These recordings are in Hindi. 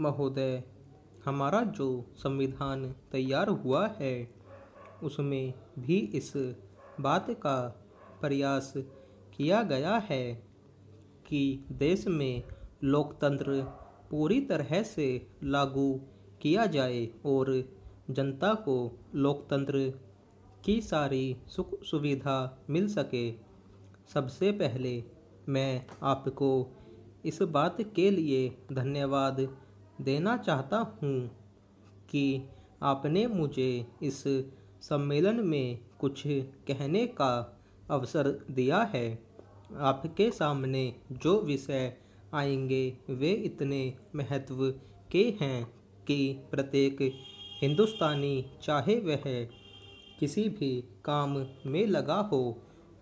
महोदय हमारा जो संविधान तैयार हुआ है उसमें भी इस बात का प्रयास किया गया है कि देश में लोकतंत्र पूरी तरह से लागू किया जाए और जनता को लोकतंत्र की सारी सुख सुविधा मिल सके सबसे पहले मैं आपको इस बात के लिए धन्यवाद देना चाहता हूँ कि आपने मुझे इस सम्मेलन में कुछ कहने का अवसर दिया है आपके सामने जो विषय आएंगे वे इतने महत्व के हैं कि प्रत्येक हिंदुस्तानी चाहे वह किसी भी काम में लगा हो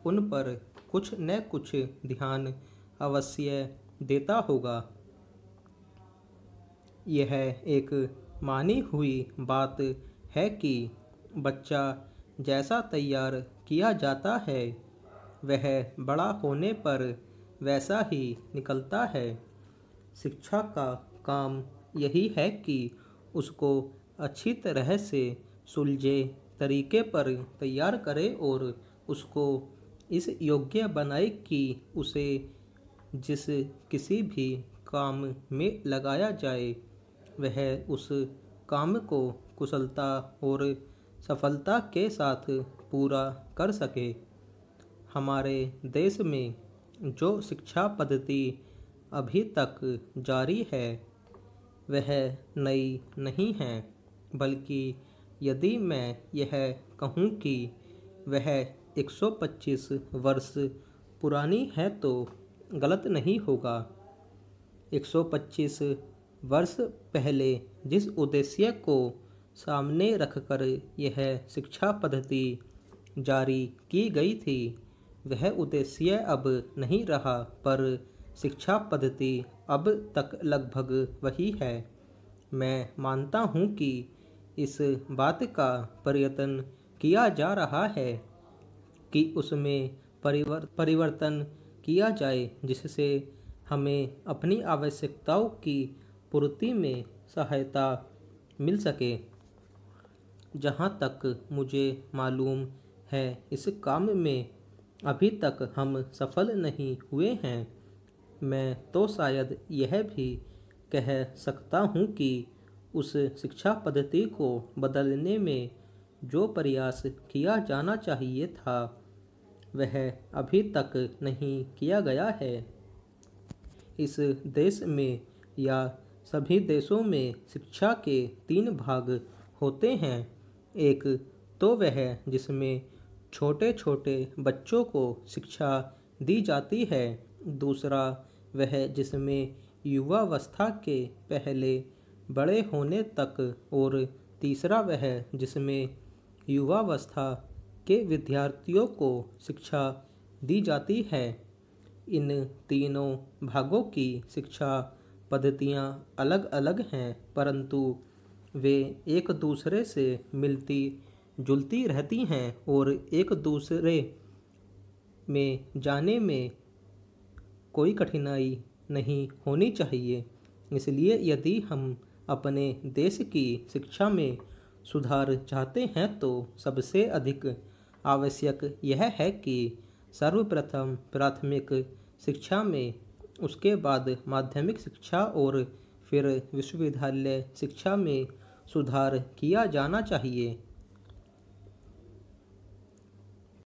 उन पर कुछ न कुछ ध्यान अवश्य देता होगा यह एक मानी हुई बात है कि बच्चा जैसा तैयार किया जाता है वह बड़ा होने पर वैसा ही निकलता है शिक्षा का काम यही है कि उसको अच्छी तरह से सुलझे तरीके पर तैयार करे और उसको इस योग्य बनाए कि उसे जिस किसी भी काम में लगाया जाए वह उस काम को कुशलता और सफलता के साथ पूरा कर सके हमारे देश में जो शिक्षा पद्धति अभी तक जारी है वह नई नहीं है बल्कि यदि मैं यह कहूँ कि वह 125 वर्ष पुरानी है तो गलत नहीं होगा 125 वर्ष पहले जिस उद्देश्य को सामने रखकर यह शिक्षा पद्धति जारी की गई थी वह उद्देश्य अब नहीं रहा पर शिक्षा पद्धति अब तक लगभग वही है मैं मानता हूँ कि इस बात का प्रयत्न किया जा रहा है कि उसमें परिवर परिवर्तन किया जाए जिससे हमें अपनी आवश्यकताओं की पूर्ति में सहायता मिल सके जहाँ तक मुझे मालूम है इस काम में अभी तक हम सफल नहीं हुए हैं मैं तो शायद यह भी कह सकता हूँ कि उस शिक्षा पद्धति को बदलने में जो प्रयास किया जाना चाहिए था वह अभी तक नहीं किया गया है इस देश में या सभी देशों में शिक्षा के तीन भाग होते हैं एक तो वह जिसमें छोटे छोटे बच्चों को शिक्षा दी जाती है दूसरा वह जिसमें युवावस्था के पहले बड़े होने तक और तीसरा वह जिसमें युवावस्था के विद्यार्थियों को शिक्षा दी जाती है इन तीनों भागों की शिक्षा पद्धतियाँ अलग अलग हैं परंतु वे एक दूसरे से मिलती जुलती रहती हैं और एक दूसरे में जाने में कोई कठिनाई नहीं होनी चाहिए इसलिए यदि हम अपने देश की शिक्षा में सुधार चाहते हैं तो सबसे अधिक आवश्यक यह है कि सर्वप्रथम प्राथमिक शिक्षा में उसके बाद माध्यमिक शिक्षा और फिर विश्वविद्यालय शिक्षा में सुधार किया जाना चाहिए